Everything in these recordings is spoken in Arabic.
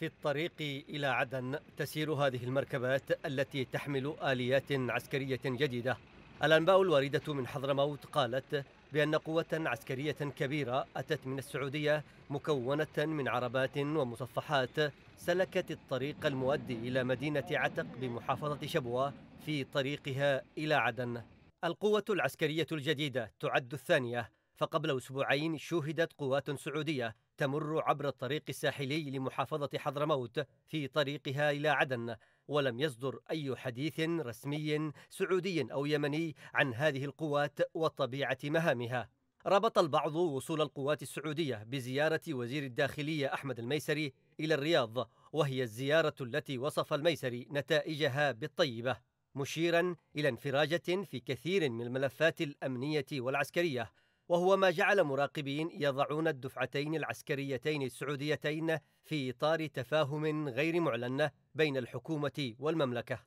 في الطريق إلى عدن تسير هذه المركبات التي تحمل آليات عسكرية جديدة الأنباء الواردة من حضرموت قالت بأن قوة عسكرية كبيرة أتت من السعودية مكونة من عربات ومصفحات سلكت الطريق المؤدي إلى مدينة عتق بمحافظة شبوة في طريقها إلى عدن القوة العسكرية الجديدة تعد الثانية فقبل أسبوعين شوهدت قوات سعودية تمر عبر الطريق الساحلي لمحافظة حضرموت في طريقها إلى عدن ولم يصدر أي حديث رسمي سعودي أو يمني عن هذه القوات وطبيعة مهامها ربط البعض وصول القوات السعودية بزيارة وزير الداخلية أحمد الميسري إلى الرياض وهي الزيارة التي وصف الميسري نتائجها بالطيبة مشيرا إلى انفراجة في كثير من الملفات الأمنية والعسكرية وهو ما جعل مراقبين يضعون الدفعتين العسكريتين السعوديتين في اطار تفاهم غير معلن بين الحكومه والمملكه.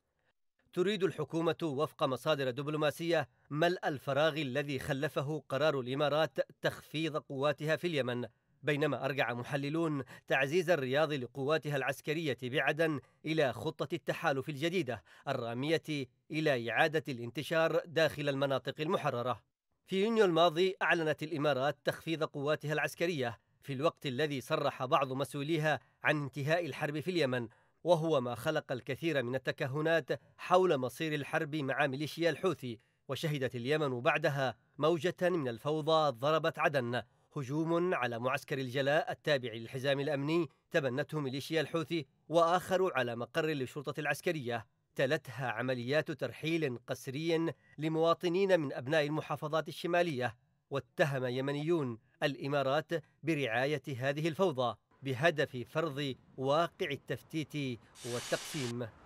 تريد الحكومه وفق مصادر دبلوماسيه ملء الفراغ الذي خلفه قرار الامارات تخفيض قواتها في اليمن، بينما ارجع محللون تعزيز الرياض لقواتها العسكريه بعدن الى خطه التحالف الجديده الراميه الى اعاده الانتشار داخل المناطق المحرره. في يونيو الماضي أعلنت الإمارات تخفيض قواتها العسكرية في الوقت الذي صرح بعض مسؤوليها عن انتهاء الحرب في اليمن وهو ما خلق الكثير من التكهنات حول مصير الحرب مع ميليشيا الحوثي وشهدت اليمن بعدها موجة من الفوضى ضربت عدن هجوم على معسكر الجلاء التابع للحزام الأمني تبنته ميليشيا الحوثي وآخر على مقر للشرطة العسكرية تلتها عمليات ترحيل قسري لمواطنين من ابناء المحافظات الشماليه واتهم يمنيون الامارات برعايه هذه الفوضى بهدف فرض واقع التفتيت والتقسيم